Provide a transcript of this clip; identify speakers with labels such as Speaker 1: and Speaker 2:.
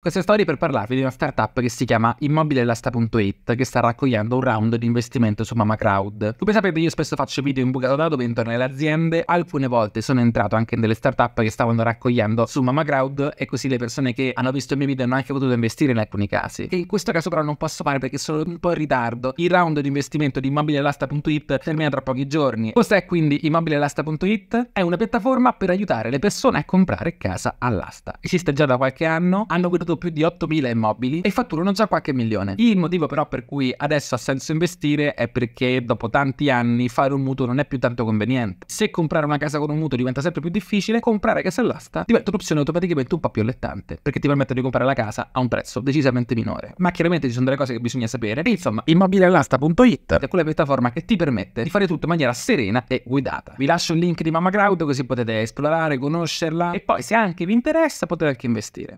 Speaker 1: Questa storia per parlarvi di una startup che si chiama immobilelasta.it che sta raccogliendo un round di investimento su Mama Crowd. Come sapete io spesso faccio video in bucato da dove intorno alle aziende, alcune volte sono entrato anche in delle startup che stavano raccogliendo su Mama Crowd e così le persone che hanno visto i miei video hanno anche potuto investire in alcuni casi. Che in questo caso però non posso fare perché sono un po' in ritardo. Il round di investimento di immobilelasta.it termina tra pochi giorni. Cos'è quindi immobilelasta.it? È una piattaforma per aiutare le persone a comprare casa all'asta. Esiste già da qualche anno, hanno guidato venduto più di 8.000 immobili e fatturano già qualche milione. Il motivo però per cui adesso ha senso investire è perché dopo tanti anni fare un mutuo non è più tanto conveniente. Se comprare una casa con un mutuo diventa sempre più difficile, comprare casa all'asta diventa un'opzione automaticamente un po' più allettante, perché ti permette di comprare la casa a un prezzo decisamente minore. Ma chiaramente ci sono delle cose che bisogna sapere. E insomma, immobileallasta.it è quella piattaforma che ti permette di fare tutto in maniera serena e guidata. Vi lascio il link di Mamma Crowd così potete esplorare, conoscerla e poi se anche vi interessa potete anche investire.